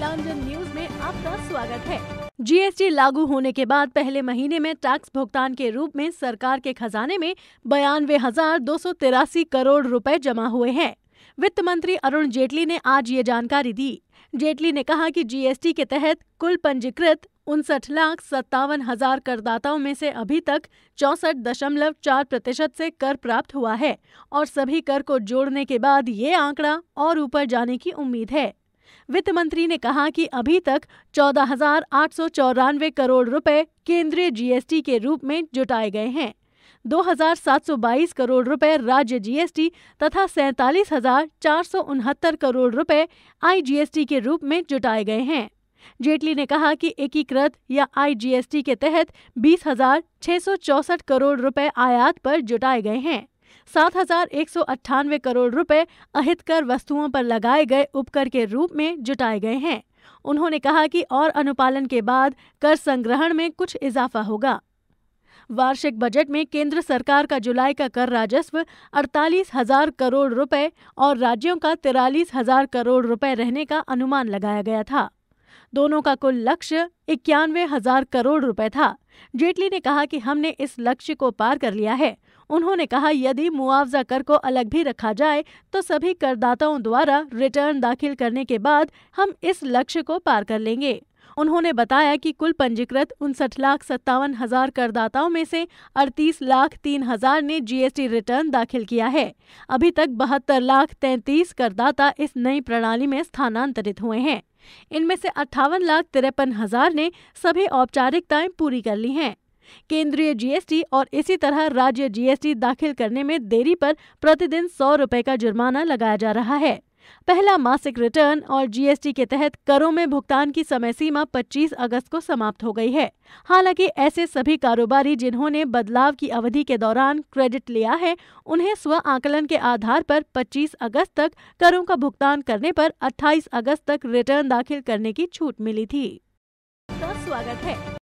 नीलांजन news में आपका स्वागत है जीएसटी लागू होने के बाद पहले महीने में टैक्स भुगतान के रूप में सरकार के खजाने में बयानवे हजार दो सौ तिरासी करोड़ रुपए जमा हुए हैं वित्त मंत्री अरुण जेटली ने आज ये जानकारी दी जेटली ने कहा कि जीएसटी के तहत कुल पंजीकृत उनसठ लाख सत्तावन हजार करदाताओं में से अभी तक चौसठ दशमलव चार प्रतिशत से कर प्राप्त हुआ है और सभी कर को जोड़ने के बाद ये आंकड़ा और ऊपर जाने की उम्मीद है वित्त मंत्री ने कहा कि अभी तक चौदह करोड़ रुपए केंद्रीय जीएसटी के रूप में जुटाए गए हैं 2,722 करोड़ रुपए राज्य जीएसटी तथा सैतालीस करोड़ रुपए आईजीएसटी के रूप में जुटाए गए हैं जेटली ने कहा कि एकीकृत या आईजीएसटी के तहत बीस करोड़ रुपए आयात पर जुटाए गए हैं सात हजार एक सौ अट्ठानवे करोड़ रुपए कर वस्तुओं पर लगाए गए उपकर के रूप में जुटाए गए हैं उन्होंने कहा कि और अनुपालन के बाद कर संग्रहण में कुछ इजाफा होगा वार्षिक बजट में केंद्र सरकार का जुलाई का कर राजस्व अड़तालीस हजार करोड़ रुपए और राज्यों का तिरालीस हजार करोड़ रुपए रहने का अनुमान लगाया गया था दोनों का कुल लक्ष्य इक्यानवे हजार करोड़ रुपए था जेटली ने कहा कि हमने इस लक्ष्य को पार कर लिया है उन्होंने कहा यदि मुआवजा कर को अलग भी रखा जाए तो सभी करदाताओं द्वारा रिटर्न दाखिल करने के बाद हम इस लक्ष्य को पार कर लेंगे उन्होंने बताया कि कुल पंजीकृत उनसठ लाख सत्तावन हजार करदाताओं में से अड़तीस लाख तीन हजार ने जीएसटी रिटर्न दाखिल किया है अभी तक बहत्तर लाख तैंतीस करदाता इस नई प्रणाली में स्थानांतरित हुए हैं इनमें से अट्ठावन लाख तिरपन हजार ने सभी औपचारिकताएं पूरी कर ली हैं केंद्रीय जीएसटी और इसी तरह राज्य जीएसटी दाखिल करने में देरी पर प्रतिदिन सौ रुपए का जुर्माना लगाया जा रहा है पहला मासिक रिटर्न और जीएसटी के तहत करों में भुगतान की समय सीमा 25 अगस्त को समाप्त हो गई है हालांकि ऐसे सभी कारोबारी जिन्होंने बदलाव की अवधि के दौरान क्रेडिट लिया है उन्हें स्व आकलन के आधार पर 25 अगस्त तक करों का भुगतान करने पर 28 अगस्त तक रिटर्न दाखिल करने की छूट मिली थी तो स्वागत है